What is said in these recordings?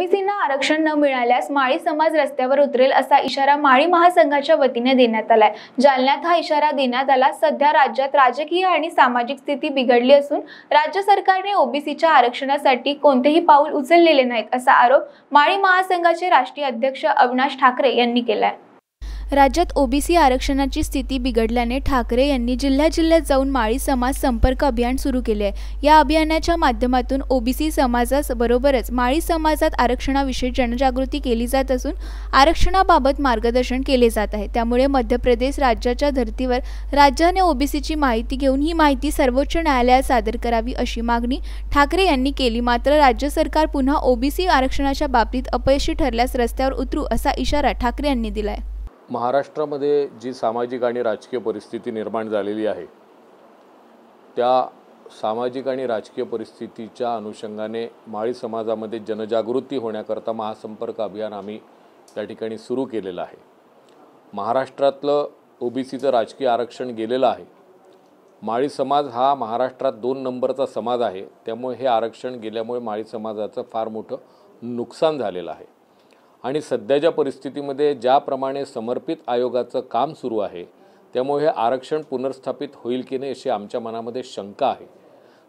ओबीसींना आरक्षण न मिळाल्यास माळी समाज रस्त्यावर उतरेल असा इशारा माळी महासंघाच्या वतीने देण्यात आलाय जालन्यात हा इशारा देण्यात आला सध्या राज्यात राजकीय आणि सामाजिक स्थिती बिघडली असून राज्य सरकारने ओबीसीच्या आरक्षणासाठी कोणतेही पाऊल उचललेले नाहीत असा आरोप माळी महासंघाचे राष्ट्रीय अध्यक्ष अविनाश ठाकरे यांनी केलाय राज्यात ओबीसी आरक्षणाची स्थिती बिघडल्याने ठाकरे यांनी जिल्ह्या जिल्ह्यात जाऊन माळी समाज संपर्क अभियान सुरू केले आहे या अभियानाच्या माध्यमातून ओबीसी बरोबरच माळी समाजात आरक्षणाविषयी जनजागृती केली जात असून आरक्षणाबाबत मार्गदर्शन केले जात आहे त्यामुळे मध्य प्रदेश राज्याच्या धर्तीवर राज्याने ओबीसीची माहिती घेऊन ही माहिती सर्वोच्च न्यायालयात सादर करावी अशी मागणी ठाकरे यांनी केली मात्र राज्य सरकार पुन्हा ओबीसी आरक्षणाच्या बाबतीत अपयशी ठरल्यास रस्त्यावर उतरू असा इशारा ठाकरे यांनी आहे महाराष्ट्रामध्ये जी सामाजिक आणि राजकीय परिस्थिती निर्माण झालेली आहे त्या सामाजिक आणि राजकीय परिस्थितीच्या अनुषंगाने माळी समाजामध्ये जनजागृती होण्याकरता महासंपर्क अभियान आम्ही त्या ठिकाणी सुरू केलेलं आहे महाराष्ट्रातलं ओबीसीचं राजकीय आरक्षण गेलेलं आहे माळी समाज हा महाराष्ट्रात दोन नंबरचा समाज आहे त्यामुळे हे आरक्षण गेल्यामुळे माळी समाजाचं फार मोठं नुकसान झालेलं आहे आणि सध्याच्या परिस्थितीमध्ये ज्याप्रमाणे समर्पित आयोगाचं काम सुरू आहे त्यामुळे हे आरक्षण पुनर्स्थापित होईल की नाही अशी आमच्या मनामध्ये शंका आहे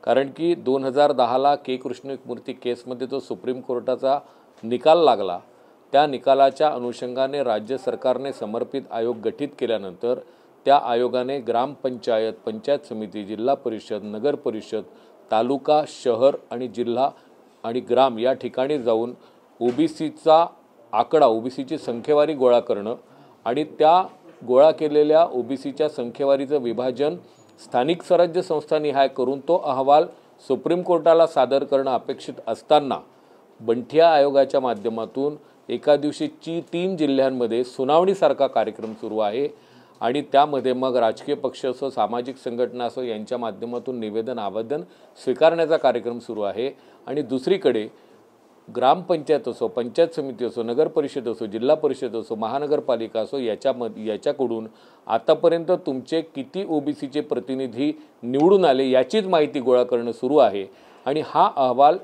कारण की दोन हजार दहाला के कृष्णमूर्ती केसमध्ये जो सुप्रीम कोर्टाचा निकाल लागला त्या निकालाच्या अनुषंगाने राज्य सरकारने समर्पित आयोग गठीत केल्यानंतर त्या आयोगाने ग्रामपंचायत पंचायत समिती जिल्हा परिषद नगर परिषद तालुका शहर आणि जिल्हा आणि ग्राम या ठिकाणी जाऊन ओबीसीचा आकडा ओबीसीची संख्येवारी गोळा करणं आणि त्या गोळा केलेल्या ओबीसीच्या संख्येवारीचं विभाजन स्थानिक स्वराज्य संस्थांनी हाय करून तो अहवाल सुप्रीम कोर्टाला सादर करणं अपेक्षित असताना बंठिया आयोगाच्या माध्यमातून एका दिवशी ची तीन जिल्ह्यांमध्ये सुनावणीसारखा कार्यक्रम सुरू आहे आणि त्यामध्ये मग राजकीय पक्ष असो सामाजिक संघटना असो यांच्या माध्यमातून निवेदन आवेदन स्वीकारण्याचा कार्यक्रम सुरू आहे आणि दुसरीकडे ग्रामपंचायत असो पंचायत समिती असो नगर परिषद असो जिल्हा परिषद असो महानगरपालिका असो याच्याम याच्याकडून आतापर्यंत तुमचे किती सीचे प्रतिनिधी निवडून आले याचीच माहिती गोळा करणं सुरू आहे आणि हा अहवाल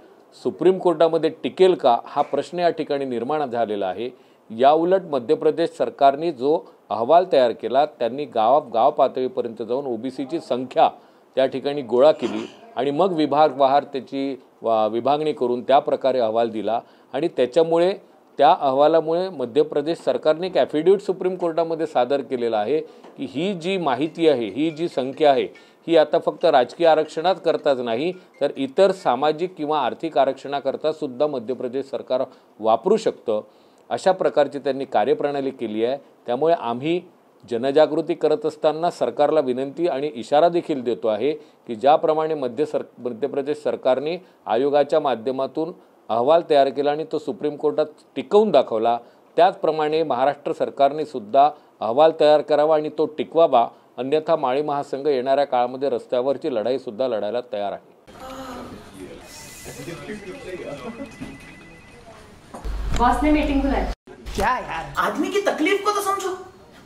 सुप्रीम कोर्टामध्ये टिकेल का हा प्रश्न या ठिकाणी निर्माण झालेला आहे याउलट मध्य प्रदेश सरकारने जो अहवाल तयार केला त्यांनी गावा गाव पातळीपर्यंत जाऊन ओबीसीची संख्या त्या ठिकाणी गोळा केली आणि मग विभागवार त्याची वा विभागणी करून त्या प्रकारे अहवाल दिला आणि त्याच्यामुळे त्या अहवालामुळे मध्य प्रदेश सरकारने एक ॲफिडेविट सुप्रीम कोर्टामध्ये सादर केलेला आहे की ही जी माहिती आहे ही जी संख्या आहे ही आता फक्त राजकीय आरक्षणात करताच नाही तर इतर सामाजिक किंवा आर्थिक सुद्धा मध्य प्रदेश सरकार वापरू शकतं अशा प्रकारची त्यांनी कार्यप्रणाली केली आहे त्यामुळे आम्ही जनजागृती करत असताना सरकारला विनंती आणि इशारा देखील देतो आहे की ज्याप्रमाणे मध्य सर मध्य प्रदेश सरकारने आयोगाच्या माध्यमातून अहवाल तयार केला आणि तो सुप्रीम कोर्टात टिकवून दाखवला त्याचप्रमाणे महाराष्ट्र सरकारने सुद्धा अहवाल तयार करावा आणि तो टिकवावा अन्यथा माळी महासंघ येणाऱ्या काळामध्ये रस्त्यावरची लढाईसुद्धा लढायला तयार आहे यार आदमी की तकलीफ को तो समझो